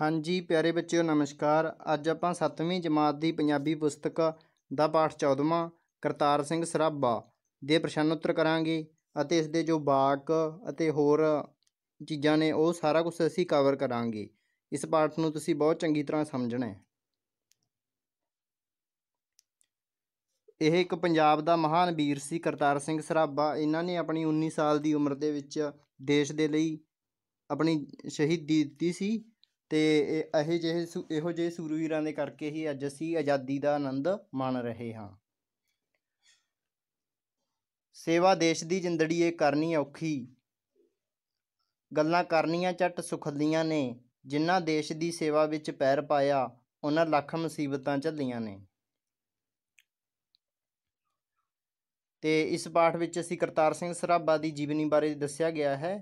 ਹਾਂਜੀ ਪਿਆਰੇ ਬੱਚਿਓ ਨਮਸਕਾਰ ਅੱਜ ਆਪਾਂ 7ਵੀਂ ਜਮਾਤ ਦੀ ਪੰਜਾਬੀ ਪੁਸਤਕ ਦਾ ਪਾਠ 14ਵਾਂ ਕਰਤਾਰ ਸਿੰਘ ਸਰਾਭਾ ਦੇ ਪ੍ਰਸ਼ਨ ਉੱਤਰ ਕਰਾਂਗੇ ਅਤੇ ਇਸ ਦੇ ਜੋ ਬਾਕ ਅਤੇ ਹੋਰ ਚੀਜ਼ਾਂ ਨੇ ਉਹ ਸਾਰਾ ਕੁਝ ਅਸੀਂ ਕਵਰ ਕਰਾਂਗੇ ਇਸ ਪਾਠ ਨੂੰ ਤੁਸੀਂ ਬਹੁਤ ਚੰਗੀ ਤਰ੍ਹਾਂ ਸਮਝਣਾ ਹੈ ਇਹ ਇੱਕ ਪੰਜਾਬ ਦਾ ਮਹਾਨ ਵੀਰ ਸੀ ਕਰਤਾਰ ਸਿੰਘ ਸਰਾਭਾ ਇਹਨਾਂ ਨੇ ਆਪਣੀ 19 ਸਾਲ ਦੀ ਉਮਰ ਦੇ ਵਿੱਚ ਦੇਸ਼ ਦੇ ਲਈ ਆਪਣੀ ਸ਼ਹੀਦੀ ਦਿੱਤੀ ਸੀ ਤੇ ਇਹ ਇਹੋ ਜਿਹੇ ਇਹੋ ਜਿਹੇ ਸੂਰਵੀਰਾਂ ਦੇ ਕਰਕੇ ਹੀ ਅੱਜ ਅਸੀਂ ਆਜ਼ਾਦੀ ਦਾ ਆਨੰਦ ਮਾਣ ਰਹੇ ਹਾਂ ਸੇਵਾ ਦੇਸ਼ ਦੀ ਜਿੰਦੜੀ ਇਹ ਕਰਨੀ ਔਖੀ ਗੱਲਾਂ ਕਰਨੀਆਂ ਚੱਟ ਸੁਖਦੀਆਂ ਨੇ ਜਿਨ੍ਹਾਂ ਦੇਸ਼ ਦੀ ਸੇਵਾ ਵਿੱਚ ਪੈਰ ਪਾਇਆ ਉਹਨਾਂ ਲੱਖ ਮੁਸੀਬਤਾਂ ਝੱਲੀਆਂ ਨੇ ਤੇ ਇਸ ਪਾਠ ਵਿੱਚ ਅਸੀਂ ਕਰਤਾਰ ਸਿੰਘ ਸਰਾਭਾ ਦੀ ਜੀਵਨੀ ਬਾਰੇ ਦੱਸਿਆ ਗਿਆ ਹੈ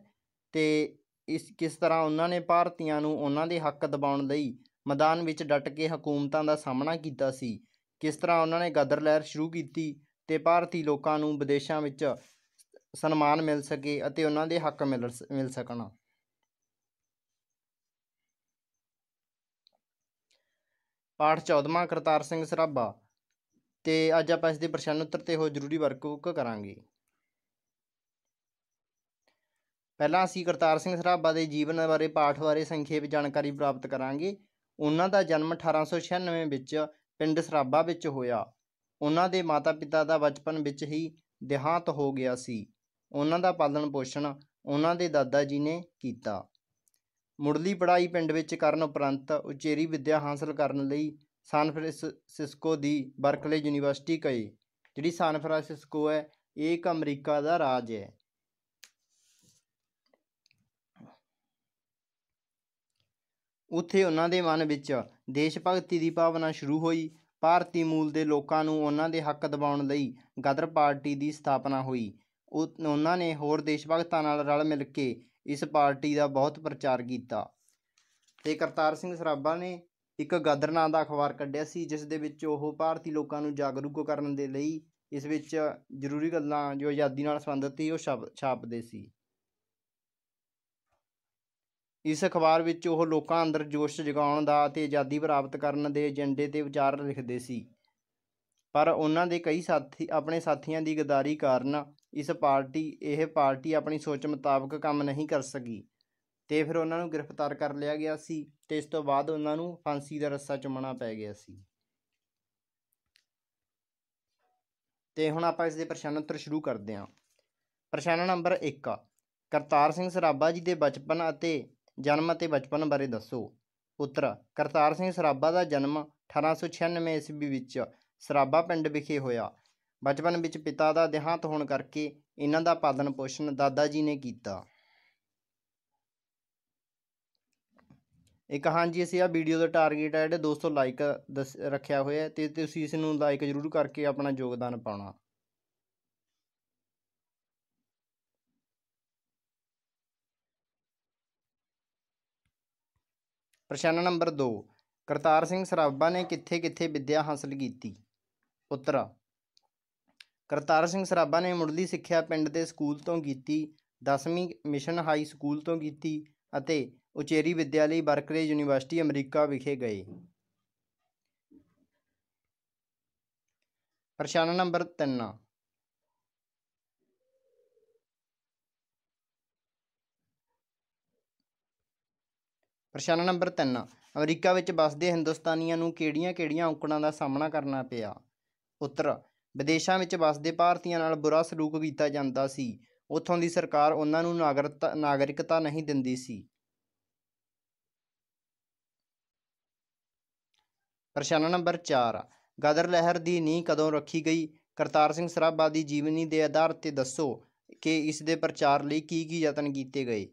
ਤੇ ਇਸ ਕਿਸ ਤਰ੍ਹਾਂ ਉਹਨਾਂ ਨੇ ਭਾਰਤੀਆਂ ਨੂੰ ਉਹਨਾਂ ਦੇ ਹੱਕ ਦਬਾਉਣ ਲਈ ਮੈਦਾਨ ਵਿੱਚ ਡਟ ਕੇ ਹਕੂਮਤਾਂ ਦਾ ਸਾਹਮਣਾ ਕੀਤਾ ਸੀ ਕਿਸ ਤਰ੍ਹਾਂ ਉਹਨਾਂ ਨੇ ਗਦਰ ਲਹਿਰ ਸ਼ੁਰੂ ਕੀਤੀ ਤੇ ਭਾਰਤੀ ਲੋਕਾਂ ਨੂੰ ਵਿਦੇਸ਼ਾਂ ਵਿੱਚ ਸਨਮਾਨ ਮਿਲ ਸਕੇ ਅਤੇ ਉਹਨਾਂ ਦੇ ਹੱਕ ਮਿਲ ਮਿਲ ਸਕਣ ਪਾਠ 14ਵਾਂ ਕਰਤਾਰ ਸਿੰਘ ਸਰਾਭਾ ਤੇ ਅੱਜ ਆਪਾਂ ਇਸ ਦੇ ਪ੍ਰਸ਼ਨ ਉੱਤਰ ਤੇ ਹੋਰ ਜ਼ਰੂਰੀ ਵਰਕਬੁੱਕ ਕਰਾਂਗੇ ਪਹਿਲਾਂ ਅਸੀਂ ਕਰਤਾਰ ਸਿੰਘ ਸਰਾਭਾ ਦੇ ਜੀਵਨ ਬਾਰੇ ਪਾਠ ਬਾਰੇ ਸੰਖੇਪ ਜਾਣਕਾਰੀ ਪ੍ਰਾਪਤ ਕਰਾਂਗੇ ਉਹਨਾਂ ਦਾ ਜਨਮ 1896 ਵਿੱਚ ਪਿੰਡ ਸਰਾਭਾ ਵਿੱਚ ਹੋਇਆ ਉਹਨਾਂ ਦੇ ਮਾਤਾ-ਪਿਤਾ ਦਾ ਬਚਪਨ ਵਿੱਚ ਹੀ ਦਿਹਾਂਤ ਹੋ ਗਿਆ ਸੀ ਉਹਨਾਂ ਦਾ ਪਾਲਣ ਪੋਸ਼ਣ ਉਹਨਾਂ ਦੇ ਦਾਦਾ ਜੀ ਨੇ ਕੀਤਾ ਮੁੱਢਲੀ ਪੜਾਈ ਪਿੰਡ ਵਿੱਚ ਕਰਨ ਉਪਰੰਤ ਉਚੇਰੀ ਵਿੱਦਿਆ ਹਾਸਲ ਕਰਨ ਲਈ ਸਾਨ ਫ੍ਰਾਂਸਿਸਕੋ ਦੀ ਬਰਕਲੇ ਯੂਨੀਵਰਸਿਟੀ ਗਏ ਜਿਹੜੀ ਸਾਨ ਫ੍ਰਾਂਸਿਸਕੋ ਹੈ ਇਹ ਇੱਕ ਅਮਰੀਕਾ ਦਾ ਰਾਜ ਹੈ ਉੱਥੇ ਉਹਨਾਂ ਦੇ ਮਨ ਵਿੱਚ ਦੇਸ਼ ਭਗਤੀ ਦੀ ਭਾਵਨਾ ਸ਼ੁਰੂ ਹੋਈ ਭਾਰਤੀ ਮੂਲ ਦੇ ਲੋਕਾਂ ਨੂੰ ਉਹਨਾਂ ਦੇ ਹੱਕ ਦਿਵਾਉਣ ਲਈ ਗਦਰ ਪਾਰਟੀ ਦੀ ਸਥਾਪਨਾ ਹੋਈ ਉਹਨਾਂ ਨੇ ਹੋਰ ਦੇਸ਼ ਭਗਤਾਂ ਨਾਲ ਰਲ ਮਿਲ ਕੇ ਇਸ ਪਾਰਟੀ ਦਾ ਬਹੁਤ ਪ੍ਰਚਾਰ ਕੀਤਾ ਤੇ ਕਰਤਾਰ ਸਿੰਘ ਸਰਾਭਾ ਨੇ ਇੱਕ ਗਦਰ ਨਾਂ ਦਾ ਅਖਬਾਰ ਕੱਢਿਆ ਸੀ ਜਿਸ ਦੇ ਵਿੱਚ ਉਹ ਭਾਰਤੀ ਲੋਕਾਂ ਨੂੰ ਜਾਗਰੂਕ ਕਰਨ ਦੇ ਲਈ ਇਸ ਵਿੱਚ ਜ਼ਰੂਰੀ ਗੱਲਾਂ ਜੋ ਆਜ਼ਾਦੀ ਨਾਲ ਸੰਬੰਧਿਤ ਸੀ ਉਹ ਛਾਪਦੇ ਸੀ ਇਸ ਅਖਬਾਰ ਵਿੱਚ ਉਹ ਲੋਕਾਂ ਅੰਦਰ ਜੋਸ਼ ਜਗਾਉਣ ਦਾ ਅਤੇ ਆਜ਼ਾਦੀ ਪ੍ਰਾਪਤ ਕਰਨ ਦੇ ਏਜੰਡੇ 'ਤੇ ਵਿਚਾਰ ਲਿਖਦੇ ਸੀ ਪਰ ਉਹਨਾਂ ਦੇ ਕਈ ਸਾਥੀ ਆਪਣੇ ਸਾਥੀਆਂ ਦੀ ਗਦਾਰੀ ਕਾਰਨ ਇਸ ਪਾਰਟੀ ਇਹ ਪਾਰਟੀ ਆਪਣੀ ਸੋਚ ਮੁਤਾਬਕ ਕੰਮ ਨਹੀਂ ਕਰ ਸਕੀ ਤੇ ਫਿਰ ਉਹਨਾਂ ਨੂੰ ਗ੍ਰਿਫਤਾਰ ਕਰ ਲਿਆ ਗਿਆ ਸੀ ਤੇ ਇਸ ਤੋਂ ਬਾਅਦ ਉਹਨਾਂ ਨੂੰ ਫਾਂਸੀ ਦਾ ਰੱਸਾ ਚੁੰਮਣਾ ਪੈ ਗਿਆ ਸੀ ਤੇ ਹੁਣ ਆਪਾਂ ਇਸ ਦੇ ਪ੍ਰਸ਼ਨ ਉੱਤਰ ਸ਼ੁਰੂ ਕਰਦੇ ਹਾਂ ਪ੍ਰਸ਼ਨ ਨੰਬਰ 1 ਕਰਤਾਰ ਸਿੰਘ ਸਰਾਭਾ ਜੀ ਦੇ ਬਚਪਨ ਅਤੇ ਜਨਮ ਅਤੇ ਬਚਪਨ ਬਾਰੇ ਦੱਸੋ ਪੁੱਤਰ ਕਰਤਾਰ ਸਿੰਘ ਸਰਾਭਾ ਦਾ ਜਨਮ 1896 ਈਸਵੀ ਵਿੱਚ ਸਰਾਭਾ ਪਿੰਡ ਵਿਖੇ ਹੋਇਆ ਬਚਪਨ ਵਿੱਚ ਪਿਤਾ ਦਾ ਦੇਹਾਂਤ ਹੋਣ ਕਰਕੇ ਇਹਨਾਂ ਦਾ ਪਾਲਣ ਪੋਸ਼ਣ ਦਾਦਾ ਜੀ ਨੇ ਕੀਤਾ ਇੱਕ ਹਾਂਜੀ ਅਸੀਂ ਆ ਵੀਡੀਓ ਦਾ ਟਾਰਗੇਟ ਹੈ ਜਿਹੜੇ 200 ਲਾਈਕ ਰੱਖਿਆ ਹੋਇਆ ਤੇ ਤੁਸੀਂ ਇਸ ਨੂੰ ਲਾਈਕ ਜ਼ਰੂਰ ਕਰਕੇ ਆਪਣਾ ਯੋਗਦਾਨ ਪਾਉਣਾ ਪ੍ਰਸ਼ਨ ਨੰਬਰ 2 ਕਰਤਾਰ ਸਿੰਘ ਸਰਾਭਾ ਨੇ ਕਿੱਥੇ-ਕਿੱਥੇ ਵਿੱਦਿਆ ਹਾਸਲ ਕੀਤੀ ਉੱਤਰ ਕਰਤਾਰ ਸਿੰਘ ਸਰਾਭਾ ਨੇ ਮੁੱਢਲੀ ਸਿੱਖਿਆ ਪਿੰਡ ਦੇ ਸਕੂਲ ਤੋਂ ਕੀਤੀ 10ਵੀਂ ਮਿਸ਼ਨ ਹਾਈ ਸਕੂਲ ਤੋਂ ਕੀਤੀ ਅਤੇ ਉਚੇਰੀ ਵਿੱਦਿਆ ਲਈ ਬਰਕਲੇ ਯੂਨੀਵਰਸਿਟੀ ਅਮਰੀਕਾ ਵਿਖੇ ਗਏ ਪ੍ਰਸ਼ਨ ਨੰਬਰ 3 ਪ੍ਰਸ਼ਨ ਨੰਬਰ 3 ਅਮਰੀਕਾ ਵਿੱਚ ਵੱਸਦੇ ਹਿੰਦੁਸਤਾਨੀਆਂ ਨੂੰ ਕਿਹੜੀਆਂ-ਕਿਹੜੀਆਂ ਔਕੜਾਂ ਦਾ ਸਾਹਮਣਾ ਕਰਨਾ ਪਿਆ ਉੱਤਰ ਵਿਦੇਸ਼ਾਂ ਵਿੱਚ ਵੱਸਦੇ ਭਾਰਤੀਆਂ ਨਾਲ ਬੁਰਾ ਸਲੂਕ ਕੀਤਾ ਜਾਂਦਾ ਸੀ ਉੱਥੋਂ ਦੀ ਸਰਕਾਰ ਉਹਨਾਂ ਨੂੰ ਨਾਗਰਿਕਤਾ ਨਾਗਰਿਕਤਾ ਨਹੀਂ ਦਿੰਦੀ ਸੀ ਪ੍ਰਸ਼ਨ ਨੰਬਰ 4 ਗਦਰ ਲਹਿਰ ਦੀ ਨੀਂਹ ਕਦੋਂ ਰੱਖੀ ਗਈ ਕਰਤਾਰ ਸਿੰਘ ਸਰਾਭਾ ਦੀ ਜੀਵਨੀ ਦੇ ਆਧਾਰ ਤੇ ਦੱਸੋ ਕਿ ਇਸ ਦੇ ਪ੍ਰਚਾਰ ਲਈ ਕੀ ਕੀ ਯਤਨ ਕੀਤੇ ਗਏ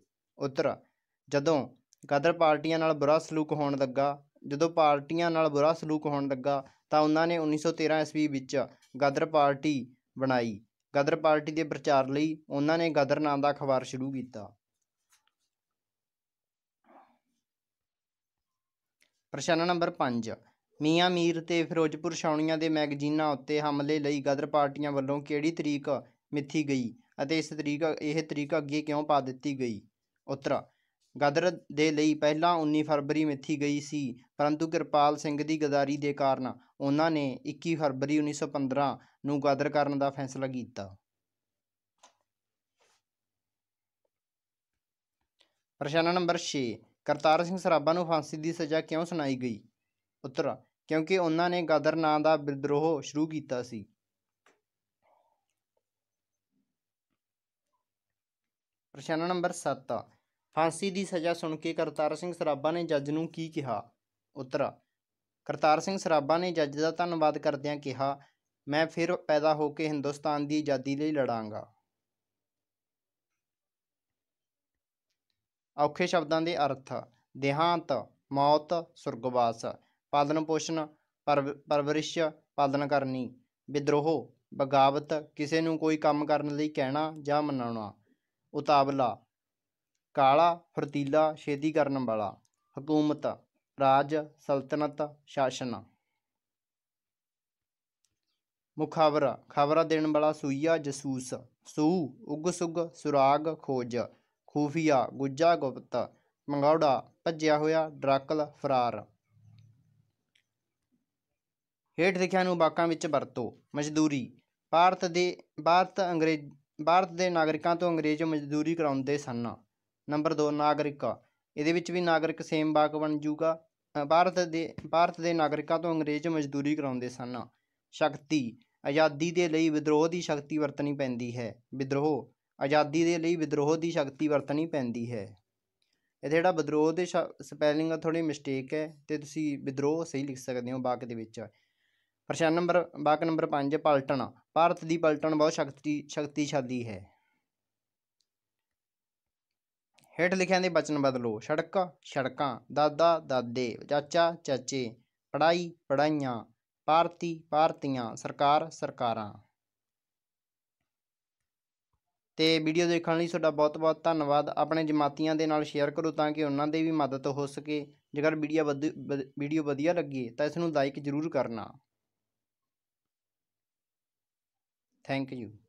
ਉੱਤਰ ਜਦੋਂ ਗਦਰ ਪਾਰਟੀਆਂ ਨਾਲ ਬੁਰਾ ਸਲੂਕ ਹੋਣ ਲੱਗਾ ਜਦੋਂ ਪਾਰਟੀਆਂ ਨਾਲ ਬੁਰਾ ਸਲੂਕ ਹੋਣ ਲੱਗਾ ਤਾਂ ਉਹਨਾਂ ਨੇ 1913 ਈਸਵੀ ਵਿੱਚ ਗਦਰ ਪਾਰਟੀ ਬਣਾਈ ਗਦਰ ਪਾਰਟੀ ਦੇ ਪ੍ਰਚਾਰ ਲਈ ਉਹਨਾਂ ਨੇ ਗਦਰ ਨਾਮ ਦਾ ਅਖਬਾਰ ਸ਼ੁਰੂ ਕੀਤਾ ਪ੍ਰਸ਼ਨ ਨੰਬਰ 5 ਮੀਆਂ ਮੀਰ ਤੇ ਫਿਰੋਜ਼ਪੁਰ ਸ਼ੌਣੀਆਂ ਦੇ ਮੈਗਜ਼ੀਨਾਂ ਉੱਤੇ ਹਮਲੇ ਲਈ ਗਦਰ ਪਾਰਟੀਆਂ ਵੱਲੋਂ ਕਿਹੜੀ ਤਰੀਕ ਮਿੱਥੀ ਗਈ ਅਤੇ ਇਸ ਤਰੀਕ ਇਹ ਤਰੀਕ ਅੱਗੇ ਕਿਉਂ ਪਾ ਦਿੱਤੀ ਗਈ ਉੱਤਰ ਗਦਰ ਦੇ ਲਈ ਪਹਿਲਾਂ 19 ਫਰਵਰੀ ਮਿੱਥੀ ਗਈ ਸੀ ਪਰੰਤੂ ਕਿਰਪਾਲ ਸਿੰਘ ਦੀ ਗਦਾਰੀ ਦੇ ਕਾਰਨ ਉਹਨਾਂ ਨੇ 21 ਫਰਵਰੀ 1915 ਨੂੰ ਗਦਰ ਕਰਨ ਦਾ ਫੈਸਲਾ ਕੀਤਾ ਪ੍ਰਸ਼ਨ ਨੰਬਰ 6 ਕਰਤਾਰ ਸਿੰਘ ਸਰਾਭਾ ਨੂੰ ਫਾਂਸੀ ਦੀ ਸਜ਼ਾ ਕਿਉਂ ਸੁਣਾਈ ਗਈ ਉੱਤਰ ਕਿਉਂਕਿ ਉਹਨਾਂ ਨੇ ਗਦਰ ਨਾਂ ਦਾ ਵਿਦਰੋਹ ਸ਼ੁਰੂ ਕੀਤਾ ਸੀ ਪ੍ਰਸ਼ਨ ਨੰਬਰ 7 ਫਾਂਸੀ ਦੀ ਸਜ਼ਾ ਸੁਣ ਕੇ ਕਰਤਾਰ ਸਿੰਘ ਸਰਾਭਾ ਨੇ ਜੱਜ ਨੂੰ ਕੀ ਕਿਹਾ ਉੱਤਰ ਕਰਤਾਰ ਸਿੰਘ ਸਰਾਭਾ ਨੇ ਜੱਜ ਦਾ ਧੰਨਵਾਦ ਕਰਦਿਆਂ ਕਿਹਾ ਮੈਂ ਫਿਰ ਪੈਦਾ ਹੋ ਕੇ ਹਿੰਦੁਸਤਾਨ ਦੀ ਆਜ਼ਾਦੀ ਲਈ ਲੜਾਂਗਾ ਔਖੇ ਸ਼ਬਦਾਂ ਦੇ ਅਰਥ ਦੇਹਾਂਤ ਮੌਤ ਸੁਰਗਵਾਸ ਪਾਲਨ ਪੋਸ਼ਣ ਪਰਵਰਿਸ਼ ਪਾਲਨ ਕਰਨੀ ਵਿਦਰੋਹ ਬਗਾਵਤ ਕਿਸੇ ਨੂੰ ਕੋਈ ਕੰਮ ਕਰਨ ਲਈ ਕਹਿਣਾ ਜਾਂ ਮਨਾਉਣਾ ਉਤਾਵਲਾ ਕਾਲਾ ਫਰਤੀਲਾ ਛੇਦੀ ਕਰਨ ਵਾਲਾ ਹਕੂਮਤ ਰਾਜ ਸਲਤਨਤ ਸ਼ਾਸਨ ਮੁਖਾਵਰਾ ਖਬਰਾਂ ਦੇਣ ਵਾਲਾ ਸੂਈਆ ਜਸੂਸ ਸੂ ਉਗ ਸੁਗ ਸੁਰਾਗ ਖੋਜ ਖੂਫੀਆ ਗੁੱਜਾ ਗੁਪਤ ਮੰਗੌੜਾ ਭੱਜਿਆ ਹੋਇਆ ਡਰਾਕਲ ਫਰਾਰ ਹੇਠ ਲਿਖਿਆ ਨੂੰ ਬਾਕਾਂ ਵਿੱਚ ਵਰਤੋ ਮਜ਼ਦੂਰੀ ਭਾਰਤ ਦੇ ਭਾਰਤ ਅੰਗਰੇਜ਼ ਭਾਰਤ ਦੇ ਨਾਗਰਿਕਾਂ ਤੋਂ ਅੰਗਰੇਜ਼ ਮਜ਼ਦੂਰੀ ਕਰਾਉਂਦੇ ਸਨ ਨੰਬਰ 2 ਨਾਗਰਿਕਾ ਇਹਦੇ ਵਿੱਚ ਵੀ ਨਾਗਰਿਕ ਸੇਮ ਵਾਕ ਬਣ ਜੂਗਾ ਭਾਰਤ ਦੇ ਭਾਰਤ ਦੇ ਨਾਗਰਿਕਾਂ ਤੋਂ ਅੰਗਰੇਜ਼ ਮਜ਼ਦੂਰੀ ਕਰਾਉਂਦੇ ਸਨ ਸ਼ਕਤੀ ਆਜ਼ਾਦੀ ਦੇ ਲਈ ਵਿਦਰੋਹ ਦੀ ਸ਼ਕਤੀ ਵਰਤਣੀ ਪੈਂਦੀ ਹੈ ਵਿਦਰੋਹ ਆਜ਼ਾਦੀ ਦੇ ਲਈ ਵਿਦਰੋਹ ਦੀ ਸ਼ਕਤੀ ਵਰਤਣੀ ਪੈਂਦੀ ਹੈ ਇਹ ਜਿਹੜਾ ਵਿਦਰੋਹ ਦੇ ਸਪੈਲਿੰਗ ਆ ਥੋੜੀ ਮਿਸਟੇਕ ਹੈ ਤੇ ਤੁਸੀਂ ਵਿਦਰੋਹ ਸਹੀ ਲਿਖ ਸਕਦੇ ਹੋ ਬਾਕ ਦੇ ਵਿੱਚ ਪ੍ਰਸ਼ਨ ਨੰਬਰ ਬਾਕ ਨੰਬਰ 5 ਪਲਟਣ ਭਾਰਤ ਦੀ ਪਲਟਣ ਬਹੁਤ ਸ਼ਕਤੀ ਸ਼ਕਤੀਸ਼ਾਲੀ ਹੈ ਹੇਠ ਲਿਖਿਆਂ ਦੇ ਬਚਨ ਬਦਲੋ ਸੜਕ ਸੜਕਾਂ ਦਾਦਾ ਦਾਦੇ ਚਾਚਾ ਚਾਚੇ ਪੜਾਈ ਪੜਾਈਆਂ ਪਾਰਤੀ ਪਾਰਤੀਆਂ ਸਰਕਾਰ ਸਰਕਾਰਾਂ ਤੇ ਵੀਡੀਓ ਦੇਖਣ ਲਈ ਤੁਹਾਡਾ ਬਹੁਤ-ਬਹੁਤ ਧੰਨਵਾਦ ਆਪਣੇ ਜਮਾਤੀਆਂ ਦੇ ਨਾਲ ਸ਼ੇਅਰ ਕਰੋ ਤਾਂ ਕਿ ਉਹਨਾਂ ਦੇ ਵੀ ਮਦਦ ਹੋ ਸਕੇ ਜੇਕਰ ਵੀਡੀਓ ਵੀਡੀਓ ਵਧੀਆ ਲੱਗੀ ਤਾਂ ਇਸ ਨੂੰ ਲਾਈਕ ਜ਼ਰੂਰ ਕਰਨਾ ਥੈਂਕ ਯੂ